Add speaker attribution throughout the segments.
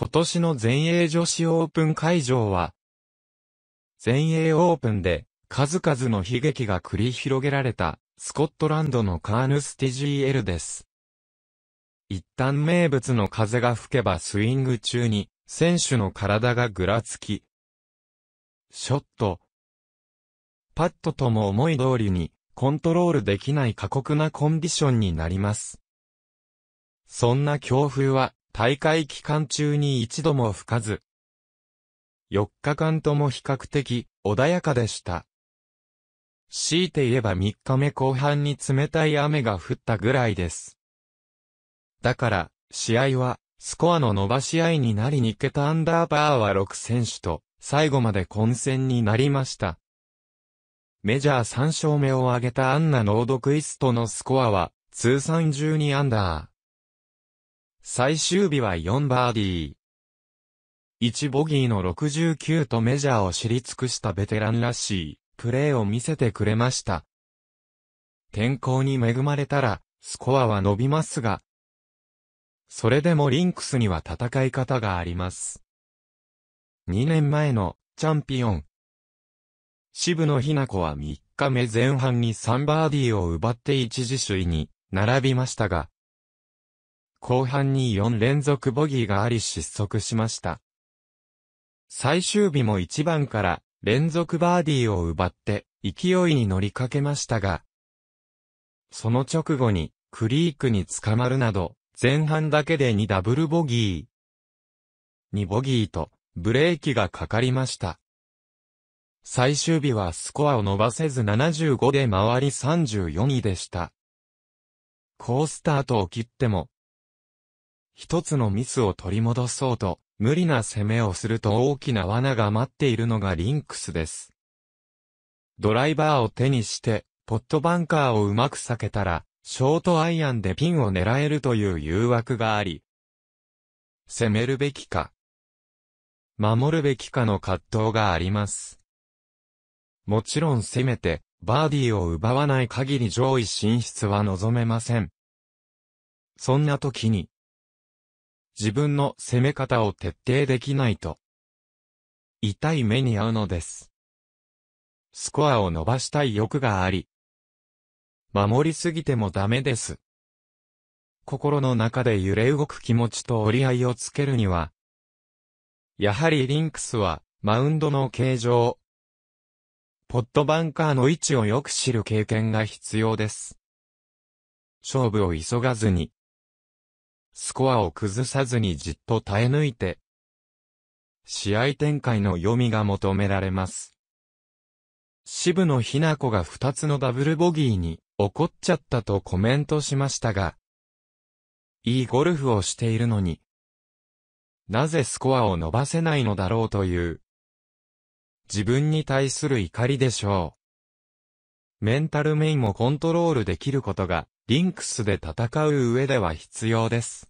Speaker 1: 今年の全英女子オープン会場は、全英オープンで数々の悲劇が繰り広げられたスコットランドのカーヌスティジーです。一旦名物の風が吹けばスイング中に選手の体がぐらつき、ショット、パットとも思い通りにコントロールできない過酷なコンディションになります。そんな強風は大会期間中に一度も吹かず、4日間とも比較的穏やかでした。強いて言えば3日目後半に冷たい雨が降ったぐらいです。だから、試合は、スコアの伸ばし合いになり2桁アンダーバーは6選手と、最後まで混戦になりました。メジャー3勝目を挙げたアンナ・ノードクイストのスコアは、通算12アンダー。最終日は4バーディー。1ボギーの69とメジャーを知り尽くしたベテランらしいプレーを見せてくれました。天候に恵まれたらスコアは伸びますが、それでもリンクスには戦い方があります。2年前のチャンピオン。渋野日向子は3日目前半に3バーディーを奪って一時首位に並びましたが、後半に4連続ボギーがあり失速しました。最終日も1番から連続バーディーを奪って勢いに乗りかけましたが、その直後にクリークに捕まるなど、前半だけで2ダブルボギー。2ボギーとブレーキがかかりました。最終日はスコアを伸ばせず75で回り34位でした。ースタートを切っても、一つのミスを取り戻そうと、無理な攻めをすると大きな罠が待っているのがリンクスです。ドライバーを手にして、ポットバンカーをうまく避けたら、ショートアイアンでピンを狙えるという誘惑があり、攻めるべきか、守るべきかの葛藤があります。もちろん攻めて、バーディーを奪わない限り上位進出は望めません。そんな時に、自分の攻め方を徹底できないと、痛い目に遭うのです。スコアを伸ばしたい欲があり、守りすぎてもダメです。心の中で揺れ動く気持ちと折り合いをつけるには、やはりリンクスは、マウンドの形状、ポットバンカーの位置をよく知る経験が必要です。勝負を急がずに、スコアを崩さずにじっと耐え抜いて、試合展開の読みが求められます。渋野ひな子が2つのダブルボギーに怒っちゃったとコメントしましたが、いいゴルフをしているのに、なぜスコアを伸ばせないのだろうという、自分に対する怒りでしょう。メンタル面もコントロールできることがリンクスで戦う上では必要です。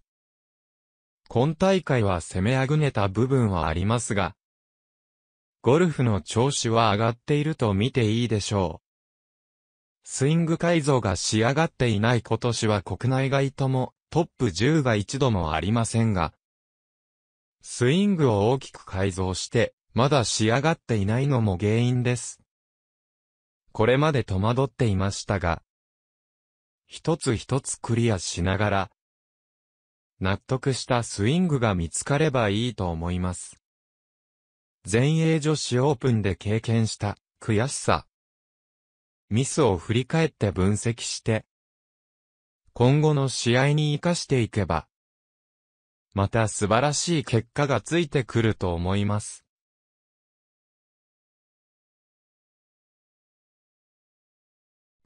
Speaker 1: 今大会は攻めあぐねた部分はありますが、ゴルフの調子は上がっていると見ていいでしょう。スイング改造が仕上がっていない今年は国内外ともトップ10が一度もありませんが、スイングを大きく改造して、まだ仕上がっていないのも原因です。これまで戸惑っていましたが、一つ一つクリアしながら、納得したスイングが見つかればいいと思います。全英女子オープンで経験した悔しさ。ミスを振り返って分析して、今後の試合に活かしていけば、また素晴らしい結果がついてくると思います。